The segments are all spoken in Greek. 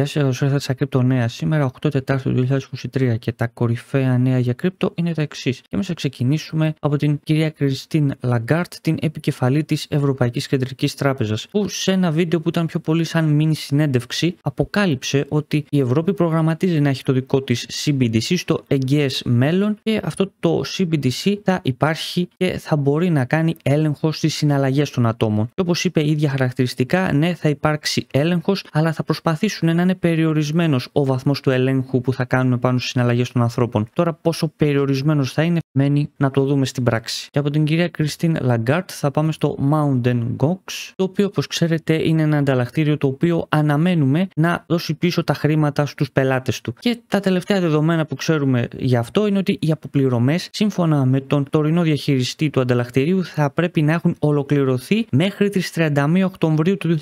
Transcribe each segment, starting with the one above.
Γεια σα, εδώ ήρθατε στα νέα. Σήμερα, 8 Τετάρτου 2023 και τα κορυφαία νέα για κρυπτο είναι τα εξής. Και εμείς θα ξεκινήσουμε από την κυρία Κριστίν Λαγκάρτ, την επικεφαλή της Ευρωπαϊκής Κεντρικής Τράπεζας, που σε ένα βίντεο που ήταν πιο πολύ σαν μήνυ συνέντευξη, αποκάλυψε ότι η Ευρώπη προγραμματίζει να έχει το δικό της CBDC στο εγγυέ μέλλον και αυτό το CBDC θα υπάρχει και θα μπορεί να κάνει έλεγχο στις συναλλαγές των ατόμων. Και όπως είπε η ίδια χαρακτηριστικά, ναι, θα υπάρξει έλεγχος, αλλά θα προσπαθήσουν να είναι περιορισμένος ο βαθμός του ελέγχου που θα κάνουμε πάνω στις συναλλαγές των ανθρώπων. Τώρα, πόσο περιορισμένος θα είναι, μένει να το δούμε στην πράξη. Και από την κυρία Κριστίν Λαγκάρτ θα πάμε στο Mountain Gox, το οποίο όπως ξέρετε είναι ένα ανταλλακτήριο το οποίο αναμένουμε να δώσει πίσω τα χρήματα στους πελάτες του. Και τα τελευταία δεδομένα που ξέρουμε γι' αυτό είναι ότι οι αποπληρωμές, σύμφωνα με τον τωρινό διαχειριστή του ανταλλακτηρίου, θα πρέπει να έχουν ολοκληρωθεί μέχρι τις 31 Οκτωβρίου του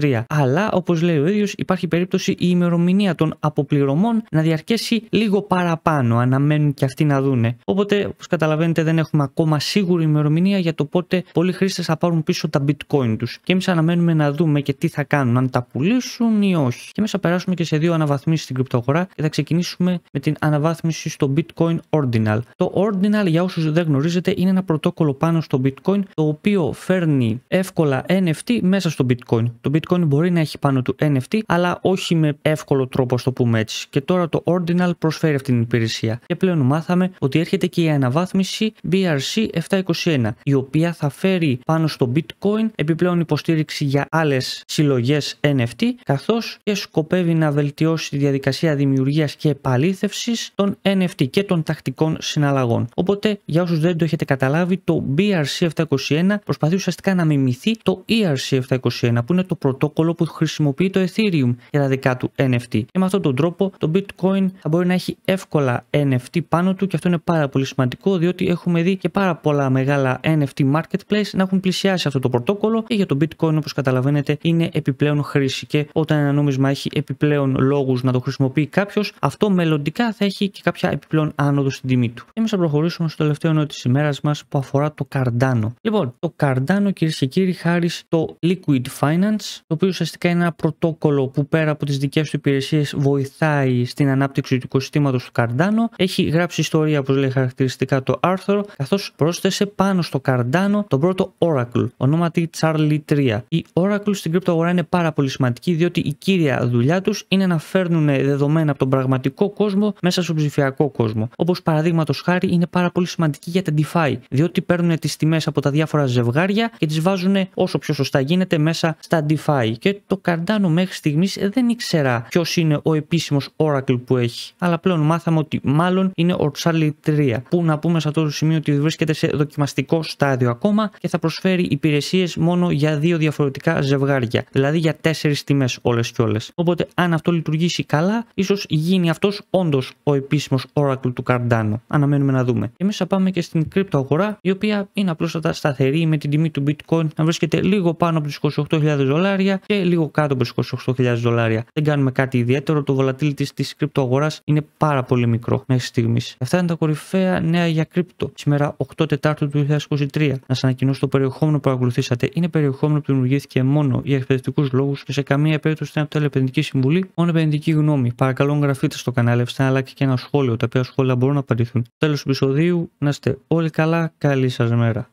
2023. Αλλά, όπως λέει ο ίδιος, υπάρχει περίπτωση η ημερομηνία των αποπληρωμών να διαρκέσει λίγο παραπάνω. Αναμένουν και αυτοί να δούνε. Οπότε, όπως καταλαβαίνετε, δεν έχουμε ακόμα σίγουρη ημερομηνία για το πότε πολλοί χρήστες θα πάρουν πίσω τα bitcoin τους. Και εμείς αναμένουμε να δούμε και τι θα κάνουν, αν τα πουλήσουν ή όχι. Και μέσα περάσουμε και σε δύο αναβαθμίσεις στην κρυπτογορά και θα ξεκινήσουμε με την αναβάθμιση στο bitcoin ordinal. Το ordinal, για όσους δεν γνωρίζετε, είναι ένα πρωτόκολλο πάνω στο bitcoin το οποίο φέρνει εύκολα NFT μέσα στο bitcoin. Το bitcoin μπορεί να έχει πάνω του NFT, αλλά όχι όχι με εύκολο τρόπο, ας το πούμε έτσι. Και τώρα το Ordinal προσφέρει αυτή την υπηρεσία. Και πλέον μάθαμε ότι έρχεται και η αναβάθμιση BRC 721, η οποία θα φέρει πάνω στο Bitcoin επιπλέον υποστήριξη για άλλες συλλογές NFT, καθώς και σκοπεύει να βελτιώσει τη διαδικασία δημιουργίας και επαλήθευσης των NFT και των τακτικών συναλλαγών. Οπότε, για όσους δεν το έχετε καταλάβει, το BRC 721 προσπαθεί ουσιαστικά να μιμηθεί το ERC 721, που είναι το πρωτόκολλο που χρησιμοποιεί το Ethereum για τα δικά του NFT. Και με αυτόν τον τρόπο το Bitcoin θα μπορεί να έχει εύκολα NFT πάνω του και αυτό είναι πάρα πολύ σημαντικό διότι έχουμε δει και πάρα πολλά μεγάλα NFT marketplace να έχουν πλησιάσει αυτό το πρωτόκολλο και για το Bitcoin όπως καταλαβαίνετε είναι επιπλέον χρήση και όταν ένα νόμισμα έχει επιπλέον λόγους να το χρησιμοποιεί κάποιος, αυτό μελλοντικά θα έχει και κάποια επιπλέον άνοδο στην τιμή του. Εμείς θα προχωρήσουμε στο τελευταίο νέο της ημέρας μας που αφορά το Cardano. Λοιπόν, το Cardano κυρίες και κύριοι χάρη στο Liquid Finance, το οποίο ουσιαστικά είναι ένα πρωτόκολλο που πέρα από από τις δικές του υπηρεσίες βοηθάει στην ανάπτυξη του οικοσυστήματος του Καρντάνο. Έχει γράψει ιστορία, όπως λέει χαρακτηριστικά το άρθρο, καθώς πρόσθεσε πάνω στο Καρντάνο τον πρώτο Oracle, ονόματι Charlie 3. Η Oracle στην κρυπτοαγορά είναι πάρα πολύ σημαντική, διότι η κύρια δουλειά τους είναι να φέρνουν δεδομένα από τον πραγματικό κόσμο μέσα στον ψηφιακό κόσμο. Όπως παραδείγματος χάρη είναι πάρα πολύ σημαντική για τα DeFi, διότι παίρνουν τις τιμές από τα διάφορα ζευγάρια και τις βάζουν όσο πιο σωστά γίνεται μέσα στα DeFi. Και το Cardano μέχρι στιγμής δεν ήξερα ποιος είναι ο επίσημος Oracle που έχει. Αλλά πλέον μάθαμε ότι μάλλον είναι ο Charlie 3, που να πούμε σε αυτό το σημείο ότι βρίσκεται σε δοκιμαστικό στάδιο ακόμα και θα προσφέρει υπηρεσίες μόνο για δύο διαφορετικά ζευγάρια. Δηλαδή για τέσσερις τιμές όλες και όλες. Οπότε, αν αυτό λειτουργήσει καλά, ίσως γίνει αυτός όντως ο επίσημος Oracle του Cardano. Αναμένουμε να δούμε. Και μέσα πάμε και στην αγορά η οποία είναι απλούστατα σταθερή με την τιμή του Bitcoin να βρίσκεται λίγο πάνω από 28.000 δολάρια και λίγο κάτω από 28.000 δολάρια. Δεν κάνουμε κάτι ιδιαίτερο. Το volatility της κρυπτοαγοράς είναι πάρα πολύ μικρό μέχρι στιγμής. Αυτά είναι τα κορυφαία νέα για κρυπτο. Σήμερα 8 Τετάρτου του 2023. Να σας ανακοινώσω το περιεχόμενο που ακολουθήσατε. Είναι περιεχόμενο που δημιουργήθηκε μόνο για εκπαιδευτικούς λόγους και σε καμία περίπτωση δεν αποτελεί επενδυτική συμβουλή, μόνο επενδυτική γνώμη. Παρακαλώ, εγγραφείτε στο κανάλι, αφήστε ένα like και ένα σχόλιο, τα οποία σχόλια μπορούν να απαντηθούν. Τέλος του επεισοδίου, να είστε όλοι καλά. Καλή σας μέρα.